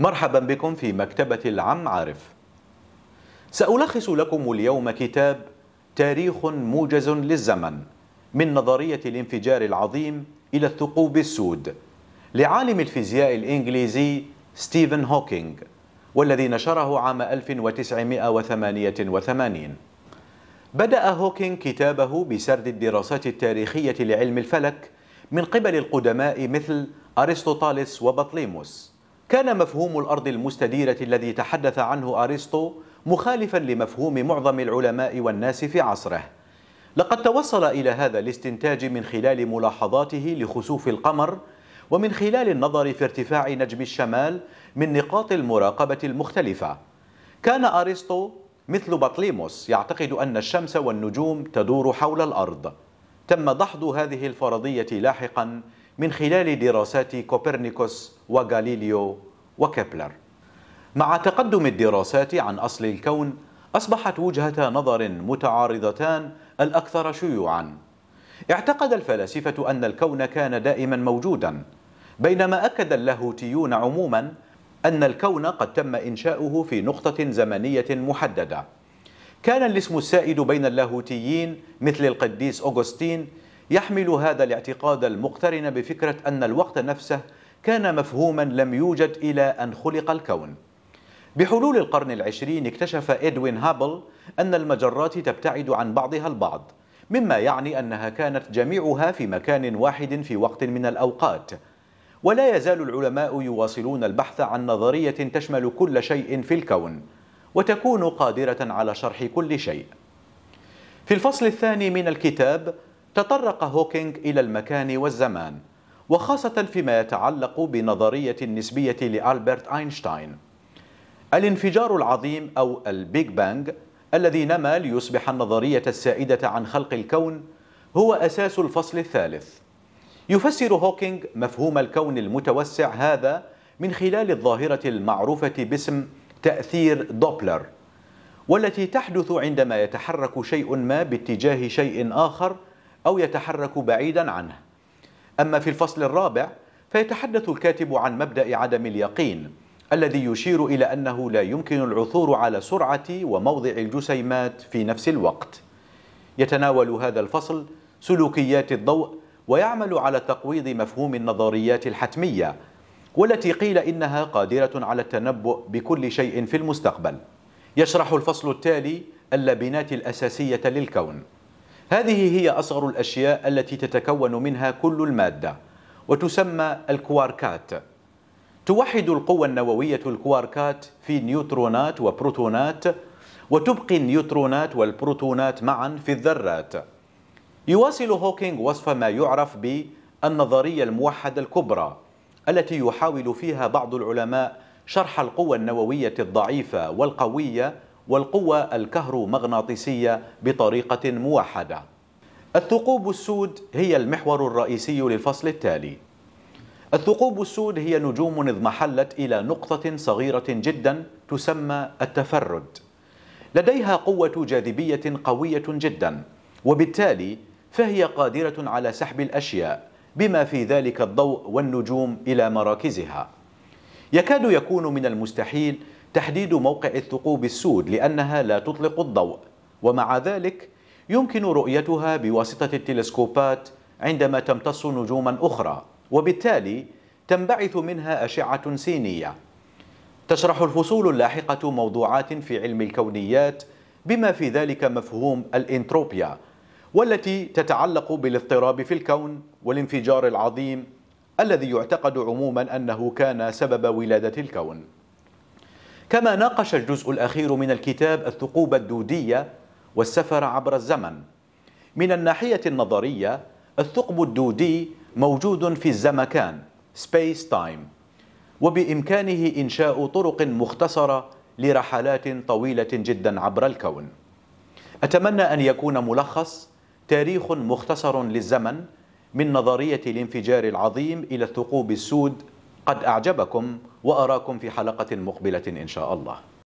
مرحبا بكم في مكتبة العم عارف سألخص لكم اليوم كتاب تاريخ موجز للزمن من نظرية الانفجار العظيم إلى الثقوب السود لعالم الفيزياء الإنجليزي ستيفن هوكينج والذي نشره عام 1988 بدأ هوكينج كتابه بسرد الدراسات التاريخية لعلم الفلك من قبل القدماء مثل أرسطوطاليس وبطليموس كان مفهوم الأرض المستديرة الذي تحدث عنه أرسطو مخالفا لمفهوم معظم العلماء والناس في عصره لقد توصل إلى هذا الاستنتاج من خلال ملاحظاته لخسوف القمر ومن خلال النظر في ارتفاع نجم الشمال من نقاط المراقبة المختلفة كان أرسطو مثل بطليموس يعتقد أن الشمس والنجوم تدور حول الأرض تم دحض هذه الفرضية لاحقاً من خلال دراسات كوبرنيكوس وغاليليو وكبلر مع تقدم الدراسات عن أصل الكون أصبحت وجهة نظر متعارضتان الأكثر شيوعا اعتقد الفلاسفة أن الكون كان دائما موجودا بينما أكد اللاهوتيون عموما أن الكون قد تم إنشاؤه في نقطة زمنية محددة كان الاسم السائد بين اللاهوتيين مثل القديس أوغسطين يحمل هذا الاعتقاد المقترن بفكرة أن الوقت نفسه كان مفهوما لم يوجد إلى أن خلق الكون بحلول القرن العشرين اكتشف إدوين هابل أن المجرات تبتعد عن بعضها البعض مما يعني أنها كانت جميعها في مكان واحد في وقت من الأوقات ولا يزال العلماء يواصلون البحث عن نظرية تشمل كل شيء في الكون وتكون قادرة على شرح كل شيء في الفصل الثاني من الكتاب تطرق هوكينغ إلى المكان والزمان وخاصة فيما يتعلق بنظرية النسبية لألبرت أينشتاين الانفجار العظيم أو البيج بانج الذي نمى ليصبح النظرية السائدة عن خلق الكون هو أساس الفصل الثالث يفسر هوكينغ مفهوم الكون المتوسع هذا من خلال الظاهرة المعروفة باسم تأثير دوبلر والتي تحدث عندما يتحرك شيء ما باتجاه شيء آخر أو يتحرك بعيدا عنه أما في الفصل الرابع فيتحدث الكاتب عن مبدأ عدم اليقين الذي يشير إلى أنه لا يمكن العثور على سرعة وموضع الجسيمات في نفس الوقت يتناول هذا الفصل سلوكيات الضوء ويعمل على تقويض مفهوم النظريات الحتمية والتي قيل إنها قادرة على التنبؤ بكل شيء في المستقبل يشرح الفصل التالي اللبنات الأساسية للكون هذه هي أصغر الأشياء التي تتكون منها كل المادة وتسمى الكواركات توحد القوى النووية الكواركات في نيوترونات وبروتونات وتبقي النيوترونات والبروتونات معا في الذرات يواصل هوكينغ وصف ما يعرف بالنظرية الموحدة الكبرى التي يحاول فيها بعض العلماء شرح القوى النووية الضعيفة والقوية والقوة الكهرومغناطيسية بطريقة موحدة الثقوب السود هي المحور الرئيسي للفصل التالي الثقوب السود هي نجوم اضمحلت إلى نقطة صغيرة جدا تسمى التفرد لديها قوة جاذبية قوية جدا وبالتالي فهي قادرة على سحب الأشياء بما في ذلك الضوء والنجوم إلى مراكزها يكاد يكون من المستحيل تحديد موقع الثقوب السود لأنها لا تطلق الضوء ومع ذلك يمكن رؤيتها بواسطة التلسكوبات عندما تمتص نجوما أخرى وبالتالي تنبعث منها أشعة سينية تشرح الفصول اللاحقة موضوعات في علم الكونيات بما في ذلك مفهوم الإنتروبيا والتي تتعلق بالاضطراب في الكون والانفجار العظيم الذي يعتقد عموما أنه كان سبب ولادة الكون كما ناقش الجزء الأخير من الكتاب الثقوب الدودية والسفر عبر الزمن من الناحية النظرية الثقب الدودي موجود في الزمكان سبيس تايم وبإمكانه إنشاء طرق مختصرة لرحلات طويلة جدا عبر الكون أتمنى أن يكون ملخص تاريخ مختصر للزمن من نظرية الانفجار العظيم إلى الثقوب السود قد أعجبكم وأراكم في حلقة مقبلة إن شاء الله